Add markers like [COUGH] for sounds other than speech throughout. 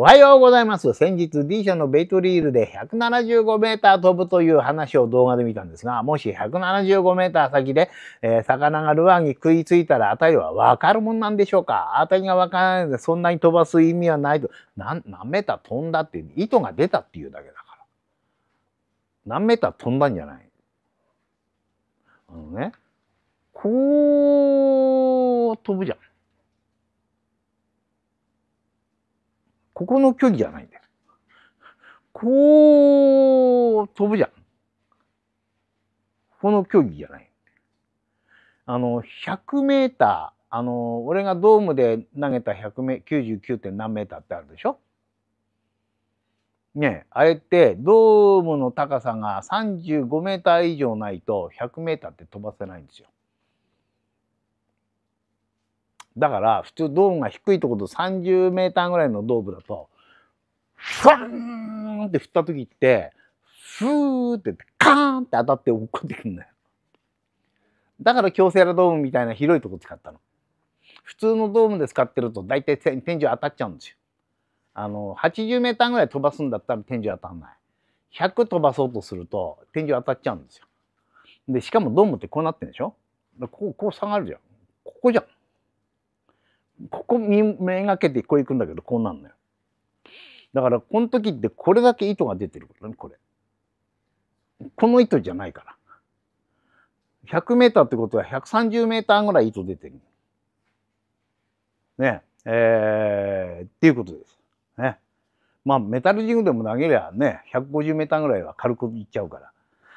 おはようございます。先日 D 社のベイトリールで1 7 5ー飛ぶという話を動画で見たんですが、もし1 7 5ー先で、えー、魚がルアーに食いついたらたりはわかるもんなんでしょうかたりがわからないのでそんなに飛ばす意味はないと。何、何メーター飛んだって、糸が出たっていうだけだから。何メーター飛んだんじゃない。あのね、こう飛ぶじゃん。ここの距離じゃないんだよ。こう、飛ぶじゃん。この距離じゃない。あの、100メーター、あの、俺がドームで投げた100メ、99. 点何メーターってあるでしょねあれってドームの高さが35メーター以上ないと100メーターって飛ばせないんですよ。だから普通ドームが低いとこと30メーターぐらいのドームだと、ファーンって振った時って、ふーってカーンって当たって落っこってくるんだよ。だから強制ラドームみたいな広いとこ使ったの。普通のドームで使ってると大体天井当たっちゃうんですよ。あの、80メーターぐらい飛ばすんだったら天井当たんない。100飛ばそうとすると天井当たっちゃうんですよ。で、しかもドームってこうなってるでしょここ、こう下がるじゃん。ここじゃん。ここめがけてこれ行くんだけどこうなんのよだからこの時ってこれだけ糸が出てるからねこれこの糸じゃないから1 0 0ーってことは1 3 0ーぐらい糸出てるねえー、っていうことですねまあメタルジグでも投げりゃね1 5 0ーぐらいは軽くいっちゃうから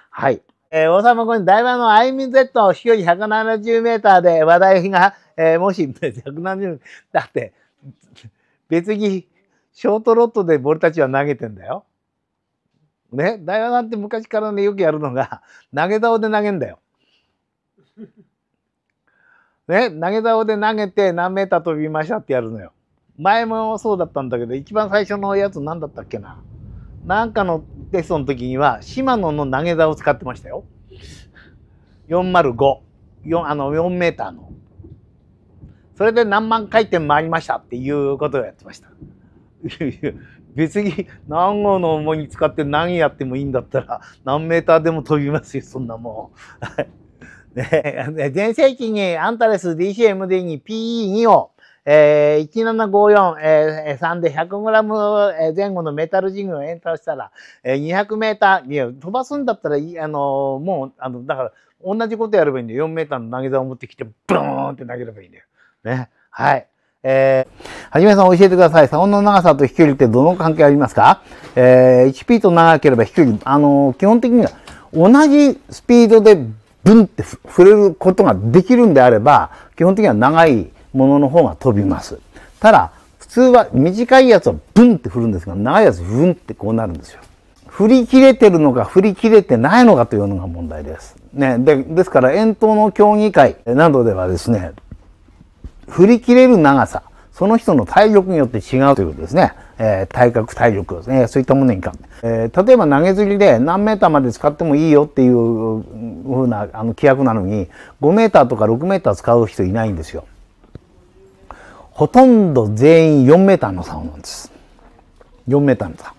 はいえー、王様公園台場のアイミン Z 飛距離170メーターで話題がえー、もし170 [LAUGHS] だって別にショートロットで俺たちは投げてんだよ。ね、イワなんて昔からねよくやるのが [LAUGHS] 投げ竿で投げんだよ。ね、投げ竿で投げて何メーター飛びましたってやるのよ。前もそうだったんだけど一番最初のやつ何だったっけな。なんかのテストの時には島野の投げ竿を使ってましたよ。405。4あの4メーターの。それで何万回転回りましたっていうことをやってました。[LAUGHS] 別に何号の重いに使って何やってもいいんだったら何メーターでも飛びますよ、そんなもん。[LAUGHS] ね、前世紀にアンタレス DCMD に PE2 を、えー、1754、えー、3で 100g 前後のメタルジングをエンターしたら、えー、200m、いや、飛ばすんだったら、あのー、もう、あの、だから、同じことやればいいんだよ。4メーターの投げ竿を持ってきて、ブーンって投げればいいんだよ。ね。はい。えー、はじめさん教えてください。竿の長さと飛距離ってどの関係ありますかえー、1ピート長ければ飛距離、あのー、基本的には同じスピードでブンって振れることができるんであれば、基本的には長いものの方が飛びます。ただ、普通は短いやつはブンって振るんですが、長いやつブンってこうなるんですよ。振り切れてるのか振り切れてないのかというのが問題です。ね。で、ですから、遠投の競技会などではですね、振り切れる長さ、その人の体力によって違うということですね。えー、体格、体力ですね。そういったものに関して。えー、例えば投げ釣りで何メーターまで使ってもいいよっていうふうなあの規約なのに、5メーターとか6メーター使う人いないんですよ。ほとんど全員4メーターの差なんです。4メーターの差。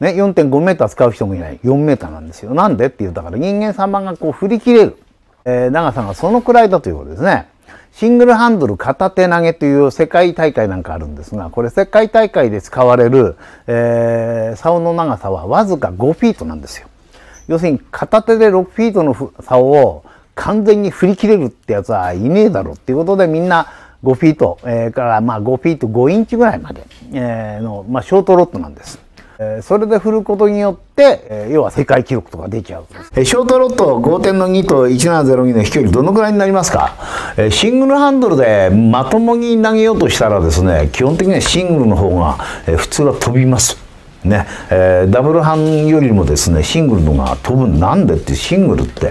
ね、4.5メーター使う人もいない。4メーターなんですよ。なんでって言うたから人間様がこう振り切れる、えー、長さがそのくらいだということですね。シングルハンドル片手投げという世界大会なんかあるんですが、これ世界大会で使われる、えー、竿の長さはわずか5フィートなんですよ。要するに片手で6フィートの竿を完全に振り切れるってやつはいねえだろうっていうことでみんな5フィート、えー、からまあ5フィート5インチぐらいまで、えー、の、まあ、ショートロットなんです。えー、それで振ることによって、えー、要は世界記録とかでちゃうえショートロット5.2と1702の飛距離どのくらいになりますか、えー、シングルハンドルでまともに投げようとしたらですね基本的にはシングルの方が、え普通は飛びますねえダブルハンよりもですねシングルのが飛ぶなんでってシングルって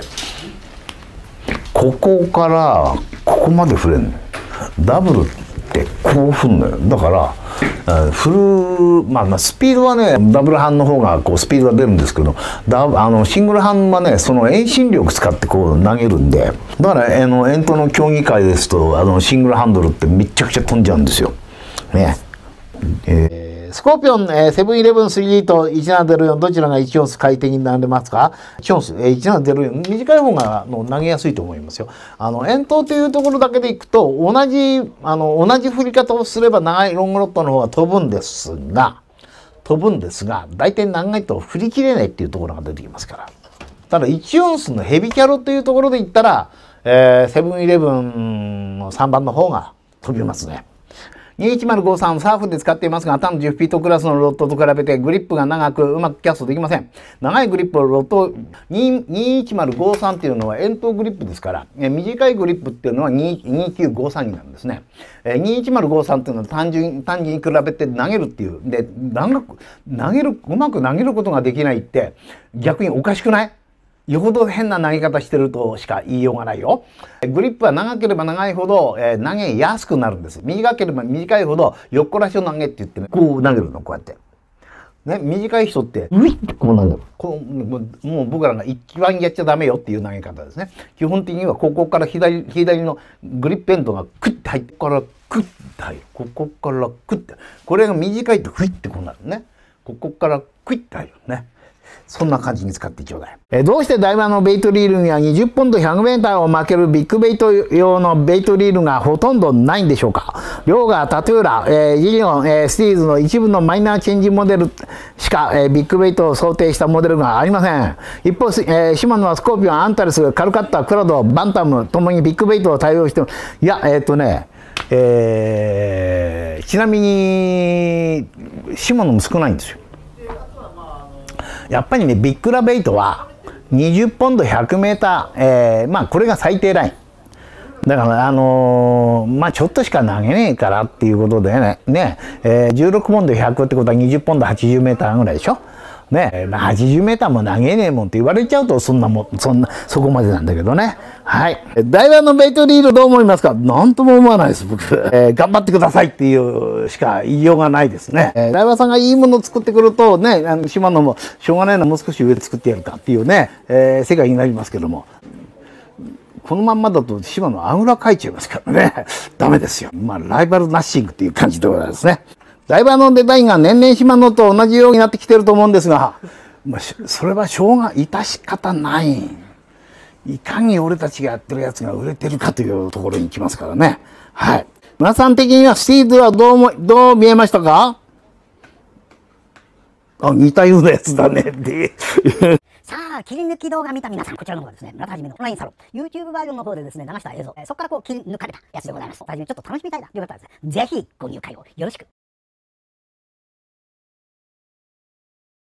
ここからここまで振れんダブルってこう振るのよだからフル、まあ、まあスピードはねダブル版の方がこうスピードが出るんですけどダあのシングル版はねその遠心力使ってこう投げるんでだからあの遠投の競技会ですとあのシングルハンドルってめちゃくちゃ飛んじゃうんですよ。ね、えー、スコーピオン、えー、セブンイレブン3と1704どちらが1オンス快適になれますか1オンス、えー、1704短い方がの投げやすいと思いますよ。あの遠投というところだけでいくと同じあの同じ振り方をすれば長いロングロットの方が飛ぶんですが飛ぶんですが大体長いと振り切れないっていうところが出てきますから。ただ1オンスのヘビキャロというところでいったら、えー、セブンイレブンの3番の方が飛びますね。21053サーフで使っていますが、他の10フィートクラスのロットと比べてグリップが長くうまくキャストできません。長いグリップをロット、21053っていうのは円筒グリップですから、え短いグリップっていうのは2953になるんですね。え21053っていうのは単純、単純に比べて投げるっていう。で、長く、投げる、うまく投げることができないって逆におかしくないよほど変な投げ方してるとしか言いようがないよ。グリップは長ければ長いほど、えー、投げやすくなるんです。短ければ短いほど横らしを投げって言ってね、こう投げるの、こうやって。ね、短い人って、ういってこうなんだろう。うもう僕らが一番やっちゃダメよっていう投げ方ですね。基本的にはここから左、左のグリップエンドがクッて入って、ここからクッて入る。ここからクッて。これが短いとフいってこうなるね。ここからクイッて入るね。そんな感じに使ってちょうだい。えどうして台場のベイトリールには20ポンド100メーターを負けるビッグベイト用のベイトリールがほとんどないんでしょうか量がタトゥーラ、えー、ジリオン、えー、スティーズの一部のマイナーチェンジモデルしか、えー、ビッグベイトを想定したモデルがありません。一方、えー、シマノはスコーピオン、アンタレス、カルカッタ、クラド、バンタムともにビッグベイトを対応していや、えっ、とね、えー、ちなみに、シモノも少ないんですよ。やっぱりね、ビッグラベイトは、20ポンド100メーター、えー、まあ、これが最低ライン。だから、あのー、まあ、ちょっとしか投げねえからっていうことでね、ね、えー、16ポンド100ってことは20ポンド80メーターぐらいでしょね、まあ、80メーターも投げねえもんって言われちゃうと、そんなもん、そんな、そこまでなんだけどね。はい。台湾のベイトリードどう思いますかなんとも思わないです、僕。えー、頑張ってくださいっていうしか言いようがないですね。えー、台湾さんがいいものを作ってくると、ね、あの島野も、しょうがないな、もう少し上で作ってやるかっていうね、えー、世界になりますけども。このまんまだと島野あぐらかいちゃいますからね。ダメですよ。まあ、ライバルナッシングっていう感じでございますね。だいぶあのデザインが年々島のと同じようになってきてると思うんですが、まあ、それはしょうが致し方ない。いかに俺たちがやってるやつが売れてるかというところに来ますからね。はい。村さん的にはシーズはどうも、どう見えましたかあ、似たようなやつだね [LAUGHS] さあ、切り抜き動画見た皆さん、こちらの方はですね、村田はじめのオンラインサロン、YouTube バージョンの方でですね、流した映像、えー、そこからこう切り抜かれたやつでございます。村はじめちょっと楽しみたいなよかったらですね、ぜひご入会をよろしく。